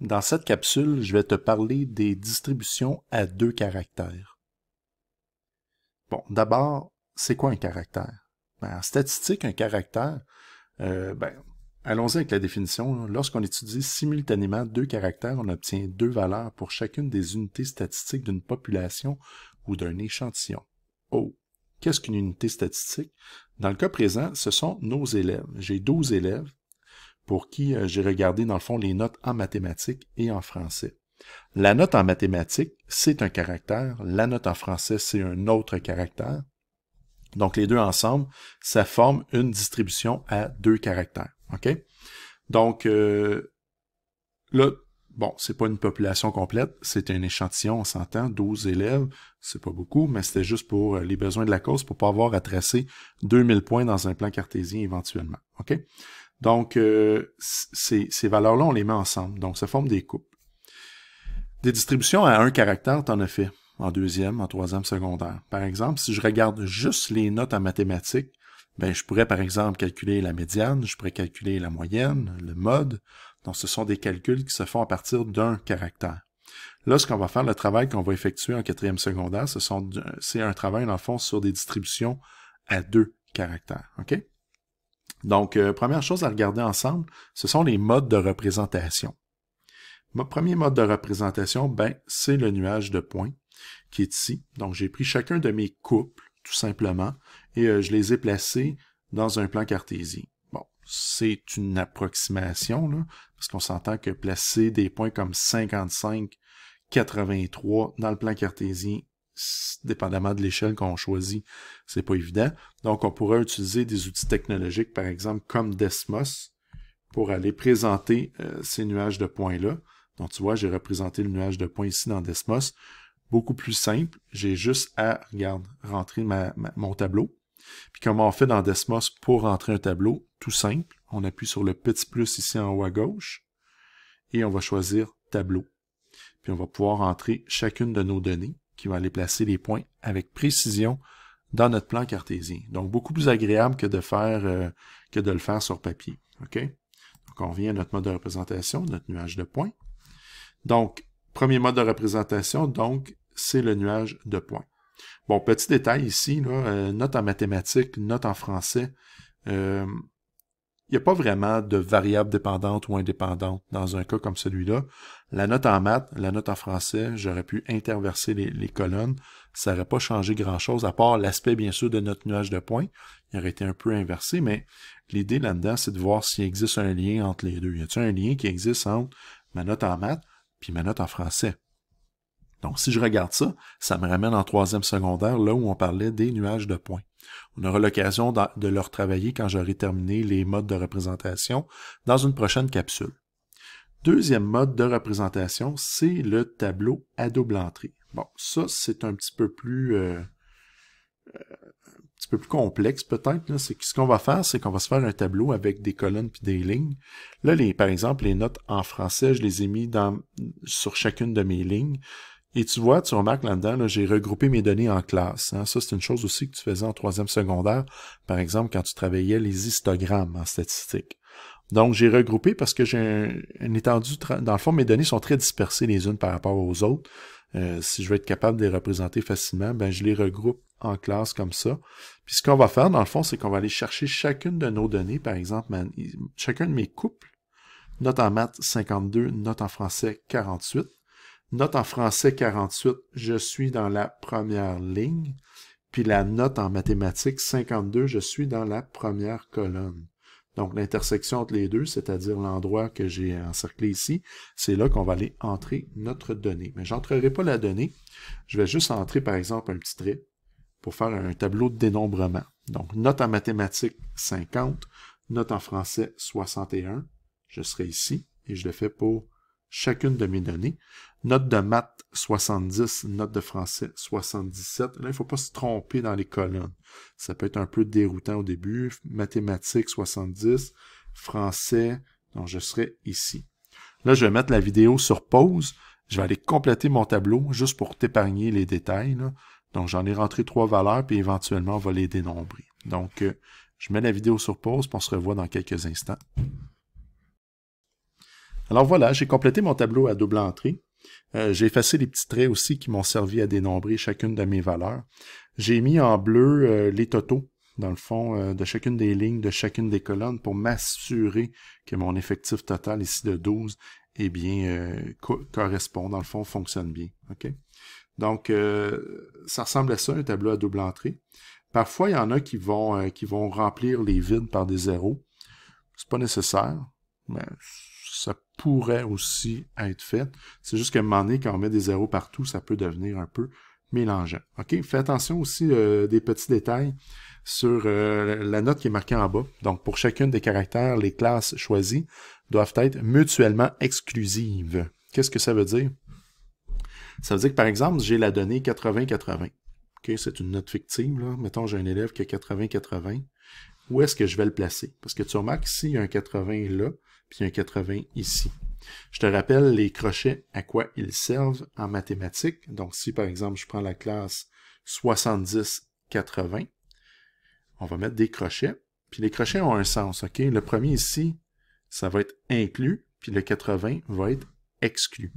Dans cette capsule, je vais te parler des distributions à deux caractères. Bon, d'abord, c'est quoi un caractère? Ben, en statistique, un caractère, euh, ben, allons-y avec la définition. Lorsqu'on étudie simultanément deux caractères, on obtient deux valeurs pour chacune des unités statistiques d'une population ou d'un échantillon. Oh, qu'est-ce qu'une unité statistique? Dans le cas présent, ce sont nos élèves. J'ai 12 élèves pour qui euh, j'ai regardé dans le fond les notes en mathématiques et en français. La note en mathématiques, c'est un caractère, la note en français, c'est un autre caractère. Donc les deux ensemble, ça forme une distribution à deux caractères. OK? Donc euh, là, bon, c'est pas une population complète, c'est un échantillon, on s'entend, 12 élèves, c'est pas beaucoup, mais c'était juste pour euh, les besoins de la cause, pour pas avoir à tracer 2000 points dans un plan cartésien éventuellement. OK? Donc, euh, ces valeurs-là, on les met ensemble. Donc, ça forme des coupes. Des distributions à un caractère, tu en as fait en deuxième, en troisième secondaire. Par exemple, si je regarde juste les notes en mathématiques, ben, je pourrais, par exemple, calculer la médiane, je pourrais calculer la moyenne, le mode. Donc, ce sont des calculs qui se font à partir d'un caractère. Là, ce qu'on va faire, le travail qu'on va effectuer en quatrième secondaire, c'est un travail, dans le fond, sur des distributions à deux caractères. OK? Donc, euh, première chose à regarder ensemble, ce sont les modes de représentation. Mon premier mode de représentation, ben, c'est le nuage de points qui est ici. Donc, j'ai pris chacun de mes couples, tout simplement, et euh, je les ai placés dans un plan cartésien. Bon, c'est une approximation, là, parce qu'on s'entend que placer des points comme 55, 83 dans le plan cartésien, dépendamment de l'échelle qu'on choisit, c'est pas évident. Donc, on pourrait utiliser des outils technologiques, par exemple, comme Desmos, pour aller présenter euh, ces nuages de points-là. Donc, tu vois, j'ai représenté le nuage de points ici dans Desmos. Beaucoup plus simple. J'ai juste à, regarde, rentrer mon tableau. Puis comment on fait dans Desmos pour rentrer un tableau? Tout simple. On appuie sur le petit plus ici en haut à gauche. Et on va choisir tableau. Puis on va pouvoir entrer chacune de nos données qui va aller placer les points avec précision dans notre plan cartésien. Donc, beaucoup plus agréable que de, faire, euh, que de le faire sur papier. OK? Donc, on revient à notre mode de représentation, notre nuage de points. Donc, premier mode de représentation, donc, c'est le nuage de points. Bon, petit détail ici, euh, note en mathématiques, note en français. Euh, il n'y a pas vraiment de variable dépendante ou indépendante dans un cas comme celui-là. La note en maths, la note en français, j'aurais pu interverser les, colonnes. Ça n'aurait pas changé grand-chose, à part l'aspect, bien sûr, de notre nuage de points. Il aurait été un peu inversé, mais l'idée là-dedans, c'est de voir s'il existe un lien entre les deux. Y a-t-il un lien qui existe entre ma note en maths puis ma note en français? Donc, si je regarde ça, ça me ramène en troisième secondaire, là où on parlait des nuages de points. On aura l'occasion de leur travailler quand j'aurai terminé les modes de représentation dans une prochaine capsule. Deuxième mode de représentation, c'est le tableau à double entrée. Bon, ça, c'est un petit peu plus... Euh, euh, un petit peu plus complexe peut-être. Ce qu'on va faire, c'est qu'on va se faire un tableau avec des colonnes puis des lignes. Là, par exemple, les notes en français, je les ai mis dans, sur chacune de mes lignes. Et tu vois, tu remarques là-dedans, j'ai regroupé mes données en classe. Hein. Ça, c'est une chose aussi que tu faisais en troisième secondaire, par exemple, quand tu travaillais les histogrammes en statistique. Donc, j'ai regroupé parce que j'ai une étendue... Dans le fond, mes données sont très dispersées les unes par rapport aux autres. Euh, si je veux être capable de les représenter facilement, ben je les regroupe en classe comme ça. Puis ce qu'on va faire, dans le fond, c'est qu'on va aller chercher chacune de nos données, par exemple, chacun de mes couples, note en maths 52, note en français 48. Note en français 48, je suis dans la première ligne. Puis la note en mathématiques 52, je suis dans la première colonne. Donc l'intersection entre les deux, c'est-à-dire l'endroit que j'ai encerclé ici, c'est là qu'on va aller entrer notre donnée. Mais j'entrerai pas la donnée. Je vais juste entrer par exemple un petit trait pour faire un tableau de dénombrement. Donc note en mathématiques 50, note en français 61. Je serai ici et je le fais pour chacune de mes données. Note de maths 70, note de français 77. Là, il ne faut pas se tromper dans les colonnes. Ça peut être un peu déroutant au début. Mathématiques 70, français, donc je serai ici. Là, je vais mettre la vidéo sur pause. Je vais aller compléter mon tableau juste pour t'épargner les détails. Donc, j'en ai rentré trois valeurs, puis éventuellement, on va les dénombrer. Donc, euh, je mets la vidéo sur pause, puis on se revoit dans quelques instants. Alors voilà, j'ai complété mon tableau à double entrée. Euh, j'ai effacé les petits traits aussi qui m'ont servi à dénombrer chacune de mes valeurs. J'ai mis en bleu euh, les totaux, dans le fond, euh, de chacune des lignes, de chacune des colonnes, pour m'assurer que mon effectif total ici de 12 eh bien, correspond, dans le fond, fonctionne bien. Okay? Donc, ça ressemble à ça, un tableau à double entrée. Parfois, il y en a qui vont, qui vont remplir les vides par des zéros. C'est pas nécessaire, mais ça pourrait aussi être fait. C'est juste qu'à un moment donné, quand on met des zéros partout, ça peut devenir un peu mélangeant. OK? Fais attention aussi euh, des petits détails sur euh, la note qui est marquée en bas. Donc, pour chacune des caractères, les classes choisies doivent être mutuellement exclusives. Qu'est-ce que ça veut dire? Ça veut dire que, par exemple, j'ai la donnée 80-80. OK? C'est une note fictive. Mettons, j'ai un élève qui a 80-80 où est-ce que je vais le placer. Parce que tu remarques ici, il y a un 80 là, puis un 80 ici. Je te rappelle les crochets à quoi ils servent en mathématiques. Donc si par exemple je prends la classe 70-80, on va mettre des crochets. Puis les crochets ont un sens, OK? Le premier ici, ça va être inclus, puis le 80 va être exclu.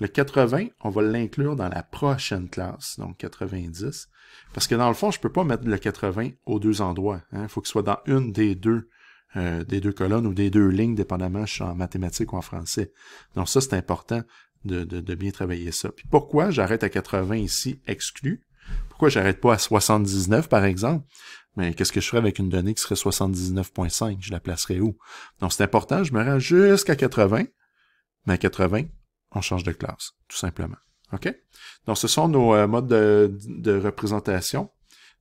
Le 80, on va l'inclure dans la prochaine classe, donc 90, parce que dans le fond, je ne peux pas mettre le 80 aux deux endroits. Il hein. faut qu'il soit dans une des deux, euh, des deux colonnes ou des deux lignes, dépendamment je suis en mathématiques ou en français. Donc ça, c'est important de, de, bien travailler ça. Puis pourquoi j'arrête à 80 ici, exclu? Pourquoi j'arrête pas à 79, par exemple? Mais qu'est-ce que je ferais avec une donnée qui serait 79.5? Je la placerais où? Donc c'est important, je me rends jusqu'à 80, mais à 80, on change de classe, tout simplement. OK? Donc, ce sont nos euh, modes de, de, représentation.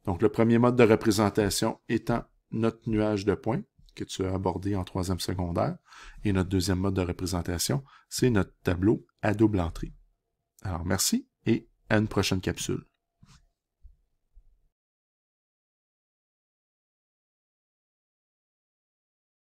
Donc, le premier mode de représentation étant notre nuage de points que tu as abordé en troisième secondaire. Et notre deuxième mode de représentation, c'est notre tableau à double entrée. Alors, merci et à une prochaine capsule.